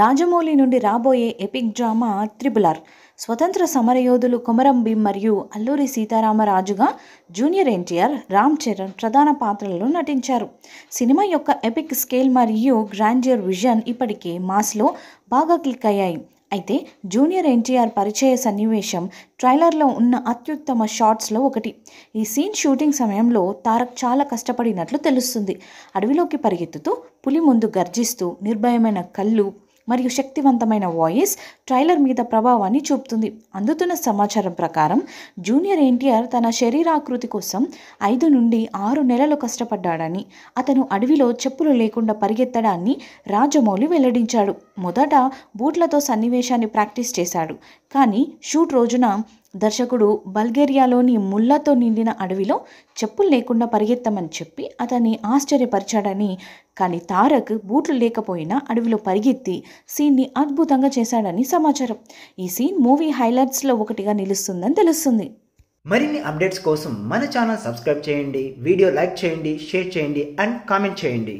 రాజమౌళి నుండి రాబోయే epic drama త్రిబులార్ స్వతంత్ర సమరయోధులు కొమరం భీమ్ మరియు అల్లూరి సీతారామరాజుగా జూనియర్ ఎన్టీఆర్ రామ్ చరణ్ ప్రధాన పాత్రలలో నటించారు సినిమా యొక్క ఎపిక్ స్కేల్ మరియు గ్రాండియర్ విజన్ ఇప్పటికే మాస్లో బాగా క్లిక్ అయ్యాయి అయితే జూనియర్ ఎన్టీఆర్ పరిచయ సన్నివేశం ట్రైలర్లో ఉన్న అత్యుత్తమ షార్ట్స్లో ఒకటి ఈ సీన్ షూటింగ్ సమయంలో తారక్ చాలా కష్టపడినట్లు తెలుస్తుంది అడవిలోకి పరిగెత్తుతూ పులి ముందు గర్జిస్తూ నిర్భయమైన కళ్ళు మరియు శక్తివంతమైన వాయిస్ ట్రైలర్ మీద ప్రభావాన్ని చూపుతుంది అందుతున్న సమాచారం ప్రకారం జూనియర్ ఎన్టీఆర్ తన శరీరాకృతి కోసం ఐదు నుండి ఆరు నెలలు కష్టపడ్డాడని అతను అడవిలో చెప్పులు లేకుండా పరిగెత్తడాన్ని రాజమౌళి వెల్లడించాడు మొదట బూట్లతో సన్నివేశాన్ని ప్రాక్టీస్ చేశాడు కానీ షూట్ రోజున దర్శకుడు బల్గేరియాలోని ముళ్ళతో నిండిన అడవిలో చెప్పులు లేకుండా పరిగెత్తమని చెప్పి అతన్ని ఆశ్చర్యపరిచాడని కానీ తారక్ బూట్లు లేకపోయినా అడవిలో పరిగెత్తి సీన్ని అద్భుతంగా చేశాడని సమాచారం ఈ సీన్ మూవీ హైలైట్స్లో ఒకటిగా నిలుస్తుందని తెలుస్తుంది మరిన్ని అప్డేట్స్ కోసం మన ఛానల్ సబ్స్క్రైబ్ చేయండి వీడియో లైక్ చేయండి షేర్ చేయండి అండ్ కామెంట్ చేయండి